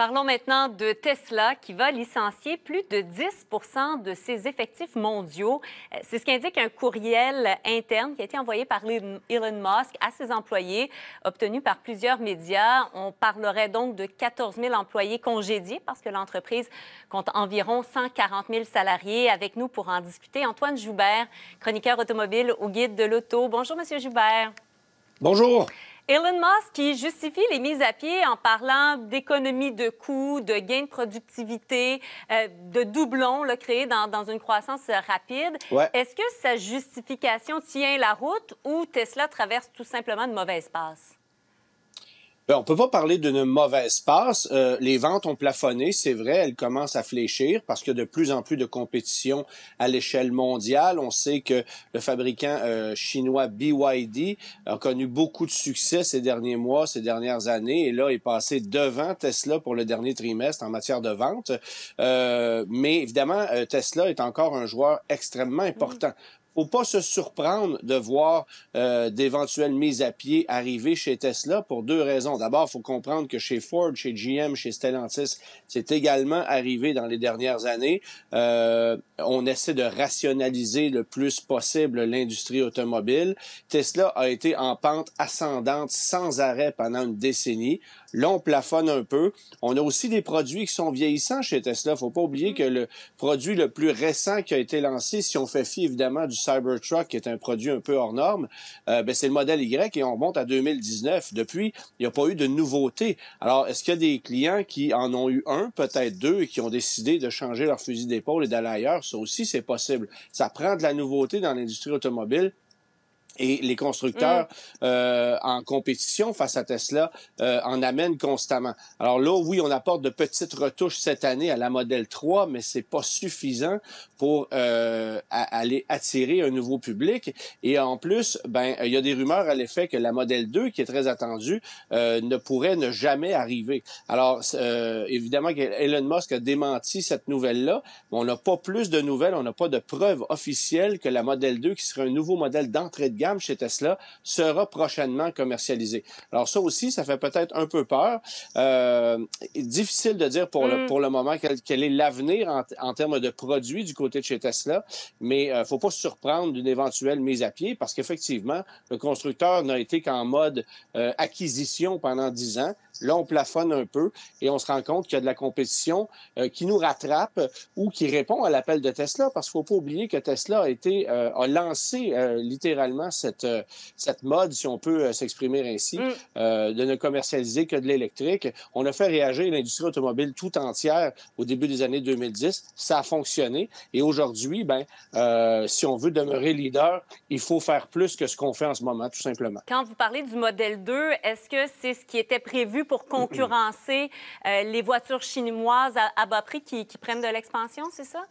Parlons maintenant de Tesla qui va licencier plus de 10 de ses effectifs mondiaux. Euh, c'est ce qu'indique un courriel interne qui a été envoyé par Elon Musk à ses employés, obtenu par plusieurs médias. On parlerait donc de 14 000 employés congédiés parce que l'entreprise compte environ 140 000 salariés. Avec nous pour en discuter, Antoine Joubert, chroniqueur automobile au Guide de l'Auto. Bonjour, Monsieur Joubert. Bonjour. Elon Musk qui justifie les mises à pied en parlant d'économie de coûts, de gains de productivité, euh, de doublons le créés dans, une croissance euh, rapide. Est-ce que sa justification tient la route ou Tesla traverse tout simplement de mauvais espaces euh, on peut pas parler d'une mauvaise passe. Euh, les ventes ont plafonné, c'est vrai, elles commencent à fléchir parce que de plus en plus de compétitions à l'échelle mondiale. On sait que le fabricant euh, chinois BYD a connu beaucoup de succès ces derniers mois, ces dernières années, et là est passé devant Tesla pour le dernier trimestre en matière de vente. mais évidemment, Tesla est encore un joueur extrêmement mm-hmm. important faut pas se surprendre de voir euh, d'éventuelles mises à pied arriver chez Tesla pour deux raisons. D'abord, il faut comprendre que chez Ford, chez GM, chez Stellantis, c'est également arrivé dans les dernières années. Euh, on essaie de rationaliser le plus possible l'industrie automobile. Tesla a été en pente ascendante sans arrêt pendant une décennie. Là, on plafonne un peu. On a aussi des produits qui sont vieillissants chez Tesla. Faut pas oublier que le produit le plus récent qui a été lancé, si on fait fi évidemment du Cybertruck, qui est un produit un peu hors norme, euh, ben c'est le modèle Y et on remonte à 2019. Depuis, il n'y a pas eu de nouveauté. Alors, est-ce qu'il y a des clients qui en ont eu un, peut-être deux, et qui ont décidé de changer leur fusil d'épaule et d'aller ailleurs? Ça aussi, c'est possible. Ça prend de la nouveauté dans l'industrie automobile et les constructeurs mm. euh, en compétition face à Tesla euh, en amènent constamment. Alors là, oui, on apporte de petites retouches cette année à la modèle 3, mais c'est pas suffisant pour euh, aller attirer un nouveau public. Et en plus, ben il y a des rumeurs à l'effet que la modèle 2, qui est très attendue, euh, ne pourrait ne jamais arriver. Alors évidemment, Elon Musk a démenti cette nouvelle-là. On n'a pas plus de nouvelles, on n'a pas de preuves officielles que la modèle 2, qui serait un nouveau modèle d'entrée de gamme chez Tesla sera prochainement commercialisé. Alors ça aussi, ça fait peut-être un peu peur. Euh, difficile de dire pour, le, mm. pour le moment quel, quel est l'avenir en, termes de produits du côté de chez Tesla, mais il euh, ne faut pas se surprendre d'une éventuelle mise à pied parce qu'effectivement, le constructeur n'a été qu'en mode euh, acquisition pendant dix ans. Là, on plafonne un peu et on se rend compte qu'il y a de la compétition euh, qui nous rattrape ou qui répond à l'appel de Tesla, parce qu'il ne faut pas oublier que Tesla a, été, euh, a lancé euh, littéralement cette, cette mode, si on peut s'exprimer ainsi, mm. de ne commercialiser que de l'électrique. On a fait réagir l'industrie automobile tout entière au début des années 2010. Ça a fonctionné. Et aujourd'hui, ben, si on veut demeurer leader, il faut faire plus que ce qu'on fait en ce moment, tout simplement. Quand vous parlez du modèle 2, est-ce que c'est ce qui était prévu pour concurrencer euh, les voitures chinoises à, bas prix qui prennent de l'expansion, c'est ça?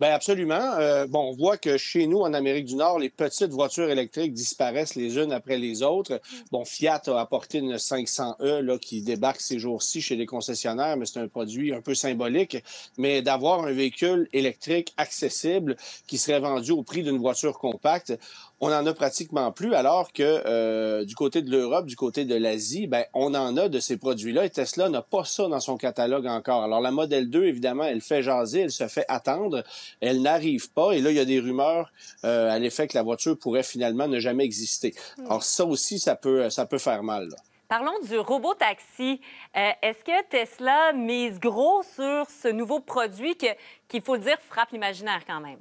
Ben absolument. Euh, bon, on voit que chez nous, en Amérique du Nord, les petites voitures électriques disparaissent les unes après les autres. Mm. Bon, Fiat a apporté une 500e là, qui débarque ces jours-ci chez les concessionnaires, mais c'est un produit un peu symbolique. Mais d'avoir un véhicule électrique accessible qui serait vendu au prix d'une voiture compacte, on en a pratiquement plus, alors que euh, du côté de l'Europe, du côté de l'Asie, ben on en a de ces produits-là. Et Tesla n'a pas ça dans son catalogue encore. Alors la Model 2, évidemment, elle fait jaser, elle se fait attendre. Elle n'arrive pas. Et là, il y a des rumeurs à euh, l'effet que la voiture pourrait finalement ne jamais exister. Hmm. Alors ça aussi, ça peut, ça peut faire mal. Parlons du robot taxi. Euh, est-ce que Tesla mise gros sur ce nouveau produit qu'il faut dire frappe l'imaginaire quand même?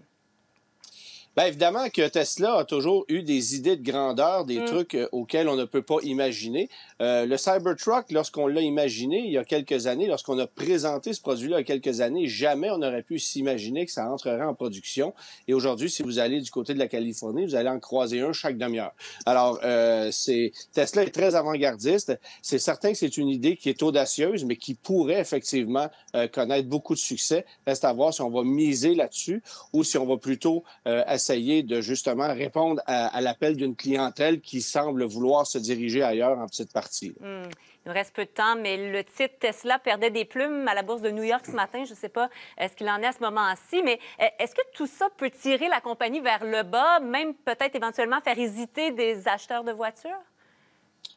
Bien, évidemment que Tesla a toujours eu des idées de grandeur, des mm. trucs euh, auxquels on ne peut pas imaginer. Euh, le Cybertruck, lorsqu'on l'a imaginé il y a quelques années, lorsqu'on a présenté ce produit-là il y a quelques années, jamais on aurait pu s'imaginer que ça entrerait en production. Et aujourd'hui, si vous allez du côté de la Californie, vous allez en croiser un chaque demi-heure. Alors, euh, c'est Tesla est très avant-gardiste. C'est certain que c'est une idée qui est audacieuse, mais qui pourrait effectivement euh, connaître beaucoup de succès. Reste à voir si on va miser là-dessus ou si on va plutôt Euh, essayer de justement répondre à, l'appel d'une clientèle qui semble vouloir se diriger ailleurs en petite partie. Hmm. Il nous reste peu de temps, mais le titre Tesla perdait des plumes à la bourse de New York ce matin. Je ne sais pas ce qu'il en est à ce moment-ci, mais euh, est-ce que tout ça peut tirer la compagnie vers le bas, même peut-être éventuellement faire hésiter des acheteurs de voitures?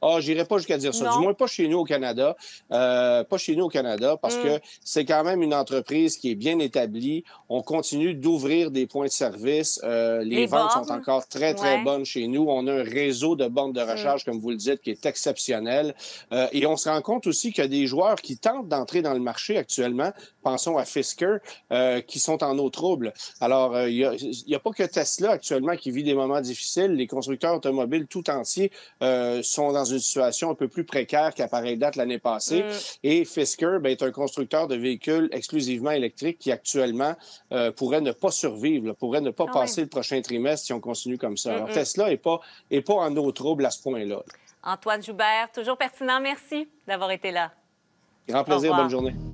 Ah, oh, j'irai pas jusqu'à dire ça. Du moins, pas chez nous au Canada. Euh, pas chez nous au Canada, parce mm. que c'est quand même une entreprise qui est bien établie. On continue d'ouvrir des points de service. Euh, les, ventes sont encore très, très bonnes chez nous. On a un réseau de bornes de mm. recharge, comme vous le dites, qui est exceptionnel. Euh, et on se rend compte aussi qu'il y a des joueurs qui tentent d'entrer dans le marché actuellement. Pensons à Fisker, euh, qui sont en eau trouble. Alors, euh, il n'y a, a, pas que Tesla actuellement qui vit des moments difficiles. Les constructeurs automobiles tout entiers euh, sont dans une une situation un peu plus précaire qu'à pareille date l'année passée. Mm. Et Fisker ben, est un constructeur de véhicules exclusivement électriques qui actuellement euh, pourrait ne pas survivre, pourrait ne pas ah passer le prochain trimestre si on continue comme ça. Alors Tesla n'est pas, est pas en eau trouble à ce point-là. Antoine Joubert, toujours pertinent, merci d'avoir été là. Grand plaisir, bonne journée.